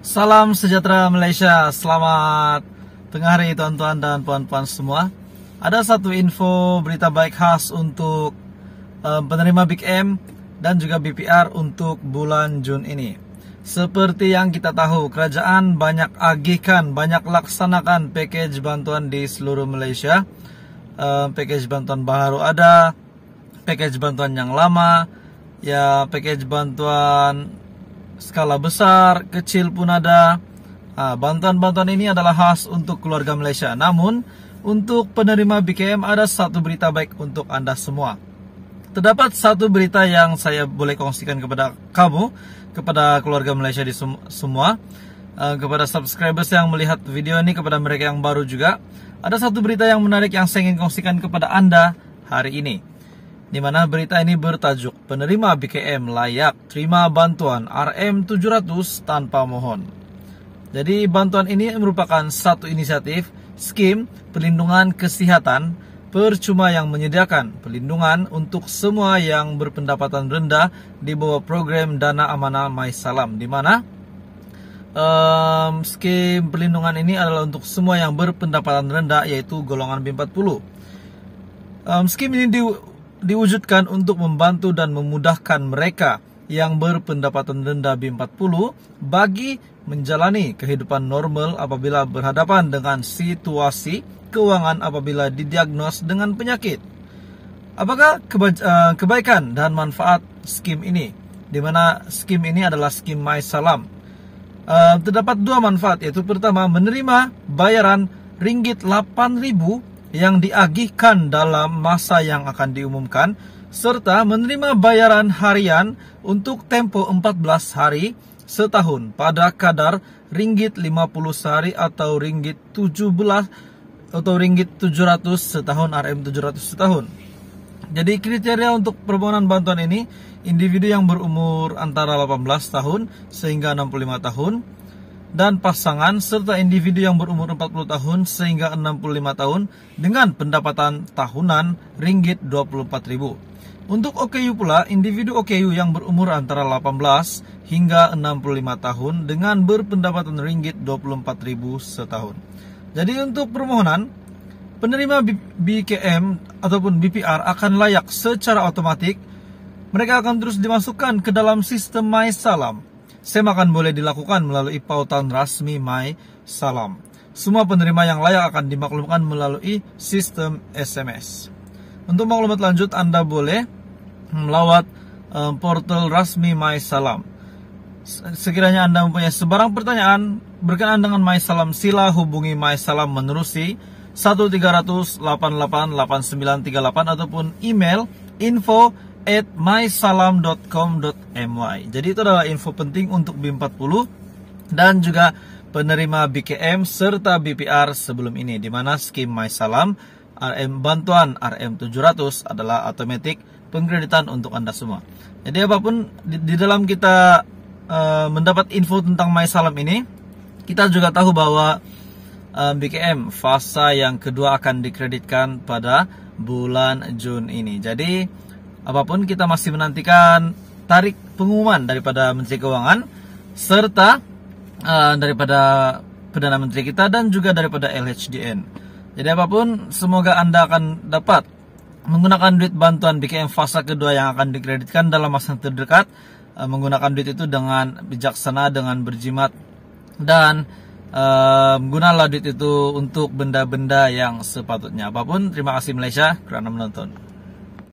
Salam sejahtera Malaysia, selamat tengah hari tuan-tuan dan puan-puan semua. Ada satu info berita baik khas untuk um, penerima Big M dan juga BPR untuk bulan Jun ini. Seperti yang kita tahu, kerajaan banyak agihkan, banyak laksanakan package bantuan di seluruh Malaysia. Um, package bantuan baru ada, package bantuan yang lama, ya package bantuan skala besar, kecil pun ada. Bantuan-bantuan ini adalah khas untuk keluarga Malaysia. Namun, untuk penerima BKM ada satu berita baik untuk Anda semua. Terdapat satu berita yang saya boleh kongsikan kepada kamu, kepada keluarga Malaysia di semua, kepada subscribers yang melihat video ini, kepada mereka yang baru juga. Ada satu berita yang menarik yang saya ingin kongsikan kepada Anda hari ini di mana berita ini bertajuk Penerima BKM layak terima bantuan RM700 tanpa mohon. Jadi bantuan ini merupakan satu inisiatif skim pelindungan kesehatan percuma yang menyediakan pelindungan untuk semua yang berpendapatan rendah di bawah program Dana Amanah Salam di mana um, skim pelindungan ini adalah untuk semua yang berpendapatan rendah yaitu golongan B40. Um, skim ini di, diwujudkan untuk membantu dan memudahkan mereka yang berpendapatan rendah B40 bagi menjalani kehidupan normal apabila berhadapan dengan situasi keuangan apabila didiagnos dengan penyakit. Apakah eh, kebaikan dan manfaat skim ini? Di mana skim ini adalah skim My Salam. Uh, terdapat dua manfaat yaitu pertama menerima bayaran ringgit 8.000 yang diagihkan dalam masa yang akan diumumkan serta menerima bayaran harian untuk tempo 14 hari setahun pada kadar ringgit 50 sehari atau ringgit 17 atau ringgit 700 setahun RM 700 setahun. Jadi kriteria untuk permohonan bantuan ini individu yang berumur antara 18 tahun sehingga 65 tahun, dan pasangan serta individu yang berumur 40 tahun sehingga 65 tahun dengan pendapatan tahunan ringgit 24.000. Untuk OKU pula, individu OKU yang berumur antara 18 hingga 65 tahun dengan berpendapatan ringgit 24.000 setahun. Jadi untuk permohonan, penerima BKM ataupun BPR akan layak secara otomatik mereka akan terus dimasukkan ke dalam sistem MySalam SEM akan boleh dilakukan melalui pautan rasmi My Salam. Semua penerima yang layak akan dimaklumkan melalui sistem SMS. Untuk maklumat lanjut Anda boleh melawat eh, portal rasmi My Salam. Sekiranya Anda mempunyai sebarang pertanyaan berkenaan dengan My Salam, sila hubungi My Salam menerusi 1300 ataupun email info at mysalam.com.my Jadi itu adalah info penting untuk b 40 dan juga penerima BKM serta BPR sebelum ini di mana skim My Salam RM bantuan RM700 adalah automatic pengkreditan untuk Anda semua. Jadi apapun di, di dalam kita uh, mendapat info tentang My Salam ini, kita juga tahu bahwa uh, eh, BKM fase yang kedua akan dikreditkan pada bulan Jun ini. Jadi Apapun kita masih menantikan tarik pengumuman daripada Menteri Keuangan serta uh, daripada Perdana Menteri kita dan juga daripada LHDN. Jadi apapun, semoga Anda akan dapat menggunakan duit bantuan BKM fase kedua yang akan dikreditkan dalam masa terdekat uh, menggunakan duit itu dengan bijaksana, dengan berjimat dan uh, gunalah duit itu untuk benda-benda yang sepatutnya. Apapun, terima kasih Malaysia karena menonton.